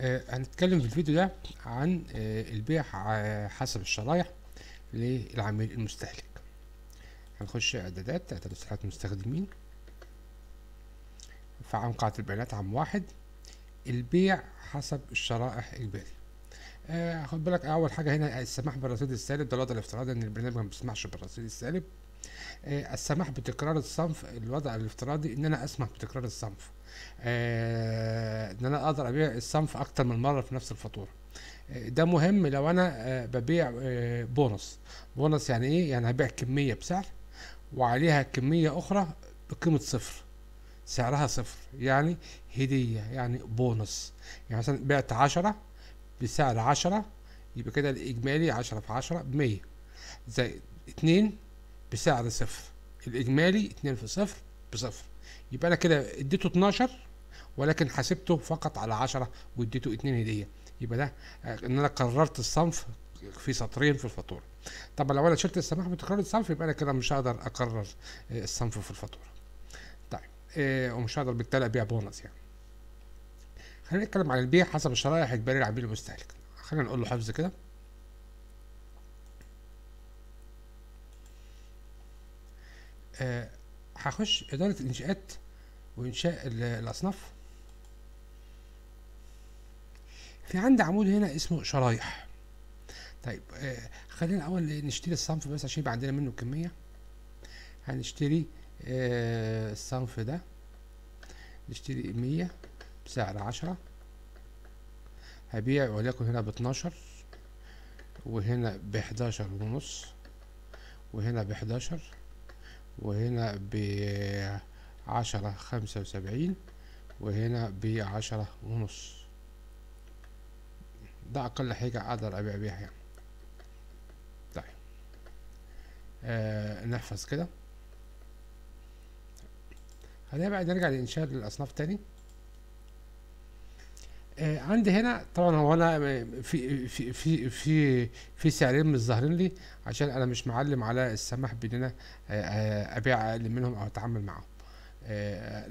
آه، هنتكلم في الفيديو ده عن آه، البيع آه، حسب الشرايح للعميل المستهلك هنخش اعدادات اعدادات صلاحيات المستخدمين فعن قاعدة البيانات عام واحد البيع حسب الشرائح اجباري آه خد بالك اول حاجه هنا السماح بالرصيد السالب ده الوضع الافتراضي ان البرنامج ما بيسمحش بالرصيد السالب آه، السماح بتكرار الصنف الوضع الافتراضي ان انا اسمح بتكرار الصنف آه، ان انا اقدر ابيع الصنف اكتر من مره في نفس الفاتوره آه، ده مهم لو انا ببيع بونص بونص يعني ايه يعني هبيع كميه بسعر وعليها كميه اخرى بقيمه صفر سعرها صفر يعني هدية يعني بونص يعني مثلا بعت عشرة بسعر عشرة يبقى كده الإجمالي عشرة في عشرة بمية زي اتنين بسعر صفر الإجمالي 2 في صفر بصفر يبقى أنا كده اديته 12 ولكن حسبته فقط على 10 واديته 2 هدية يبقى ده آه، إن أنا قررت الصنف في سطرين في الفاتورة طب لو أنا شلت السماح بتكرار الصنف يبقى أنا كده مش هقدر أقرر آه، الصنف في الفاتورة طيب آه، ومش هقدر بالتالي أبيع بونص يعني خلينا نتكلم عن البيع حسب الشرائح إجباري العميل المستهلك خلينا نقول له حفظ كده آه، هخش إدارة الإنشاءات وإنشاء الأصناف في عندي عمود هنا اسمه شرايح طيب آه خلينا الاول نشتري الصنف بس عشان يبقى عندنا منه كميه هنشتري آه الصنف ده نشتري مية بسعر عشرة هبيع وليكن هنا باتناشر وهنا بحداشر ونص وهنا بحداشر وهنا بعشرة خمسة وسبعين وهنا بعشرة ونص ده أقل حاجة أقدر أبيع بيها يعني طيب آه نحفظ كده هنبقى نرجع لإنشاء الأصناف تاني آه، عندي هنا طبعا هو انا في في في في في سعرين مش ظاهرين لي عشان انا مش معلم على السماح بان انا آه، آه، ابيع اقل منهم او اتعامل معاهم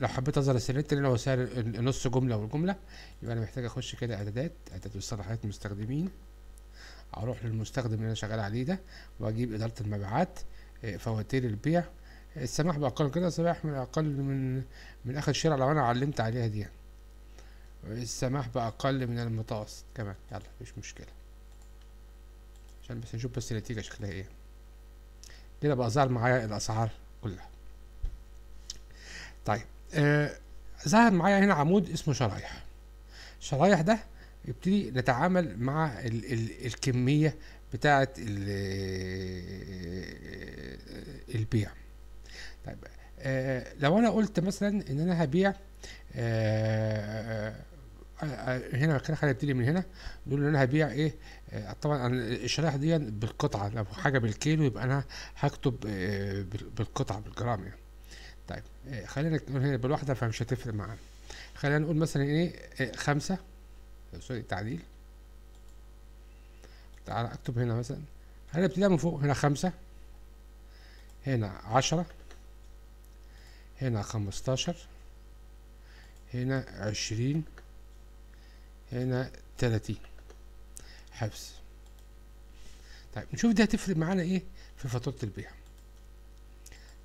لو حبيت اظهر السعرين التانيين هو سعر نص جمله والجمله يبقى انا محتاج اخش كده اعدادات اعداد وصلاحيات مستخدمين اروح للمستخدم اللي انا شغال عليه ده واجيب اداره المبيعات فواتير البيع السماح باقل كده سماح من اقل من من اخر الشارع لو انا علمت عليها دي يعني. السماح بأقل من المتوسط كمان يلا مش مشكلة عشان بس نشوف بس النتيجة شكلها ايه كده بقى ظهر معايا الأسعار كلها طيب آه ظهر معايا هنا عمود اسمه شرايح الشرايح ده يبتدي نتعامل مع ال ال الكمية بتاعة آه، البيع طيب آه لو انا قلت مثلا ان انا هبيع آه هنا كده هنبتدي من هنا نقول انا هبيع ايه آه، طبعا الشرائح دي بالقطعه لو حاجه بالكيلو يبقى انا هكتب آه، بالقطعه بالجرام يعني طيب آه، خلينا نقول هنا بالواحده فمش هتفرق معانا خلينا نقول مثلا ايه خمسة سوري تعديل تعال اكتب هنا مثلا هنبتدي من فوق هنا خمسة هنا عشرة هنا خمستاشر هنا عشرين هنا 30 حبس طيب نشوف دي هتفرق معانا ايه في فاتورة البيع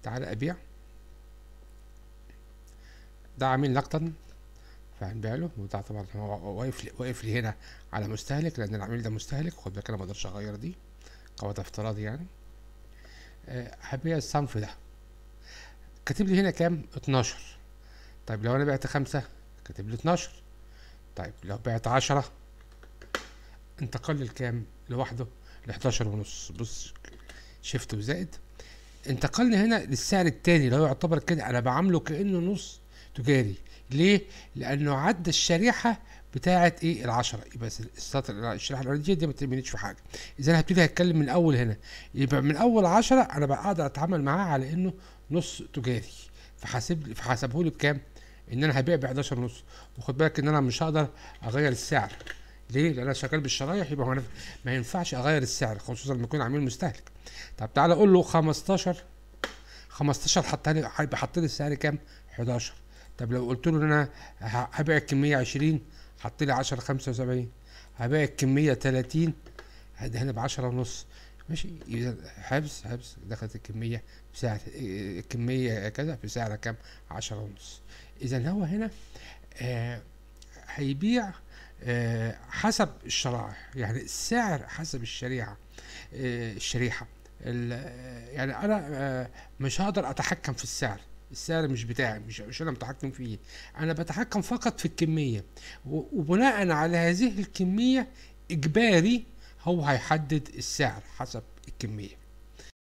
تعال ابيع ده عامل لقطا فهنبيع له وده طبعا هو واقف واقف لي هنا على مستهلك لان العميل ده مستهلك خد بالك انا ما اقدرش اغير دي قواعد افتراضي يعني أه هبيع الصنف ده كاتب لي هنا كام 12 طيب لو انا بعت خمسة كاتب لي 12 طيب لو بعت 10 انتقل لكام لوحده ل 11 ونص بص شيفت وزائد انتقلنا هنا للسعر الثاني اللي هو يعتبر كده انا بعامله كانه نص تجاري ليه لانه عدى الشريحه بتاعه ايه ال10 يبقى السطر الشريحه الاورنجيه دي ما تعملش في حاجه اذا انا هبتدي هتكلم من اول هنا يبقى من اول 10 انا بقى اقدر اتعامل معاه على انه نص تجاري فحاسب فحاسبه لي بكام ان انا هبيع ب 11 ونص وخد بالك ان انا مش هقدر اغير السعر ليه؟ لان انا شغال بالشرايح يبقى ما ينفعش اغير السعر خصوصا لما يكون عميل مستهلك. طب تعالى اقول له 15 15 حط هيبقى حاط لي السعر كام؟ 11 طب لو قلت له ان انا هبيع الكميه 20 حط لي 10 75 هبيع الكميه 30 هنا ب 10 ونص ماشي حبس حبس دخلت الكميه بساعة كمية الكميه كذا في سعر كم عشرة ونص اذا هو هنا آه، هيبيع آه حسب الشرائح يعني السعر حسب الشريعه آه الشريحه يعني انا آه مش هقدر اتحكم في السعر السعر مش بتاعي مش, مش انا متحكم فيه انا بتحكم فقط في الكميه وبناء على هذه الكميه اجباري هو هيحدد السعر حسب الكمية